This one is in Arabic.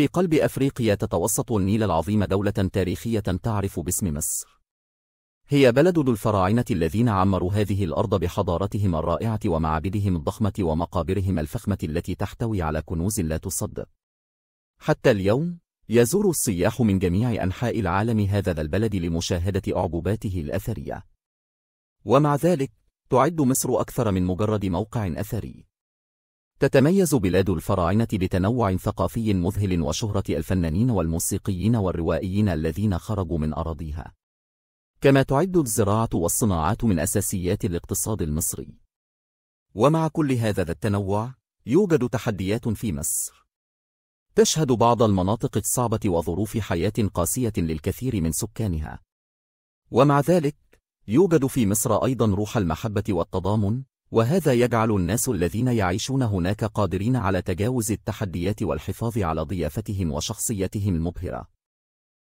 في قلب أفريقيا تتوسط النيل العظيم دولة تاريخية تعرف باسم مصر هي بلد ذو الفراعنة الذين عمروا هذه الأرض بحضارتهم الرائعة ومعابدهم الضخمة ومقابرهم الفخمة التي تحتوي على كنوز لا تصدق حتى اليوم يزور السياح من جميع أنحاء العالم هذا البلد لمشاهدة أعجوباته الأثرية ومع ذلك تعد مصر أكثر من مجرد موقع أثري تتميز بلاد الفراعنة بتنوع ثقافي مذهل وشهرة الفنانين والموسيقيين والروائيين الذين خرجوا من أراضيها كما تعد الزراعة والصناعات من أساسيات الاقتصاد المصري ومع كل هذا التنوع يوجد تحديات في مصر تشهد بعض المناطق الصعبة وظروف حياة قاسية للكثير من سكانها ومع ذلك يوجد في مصر أيضا روح المحبة والتضامن وهذا يجعل الناس الذين يعيشون هناك قادرين على تجاوز التحديات والحفاظ على ضيافتهم وشخصيتهم المبهرة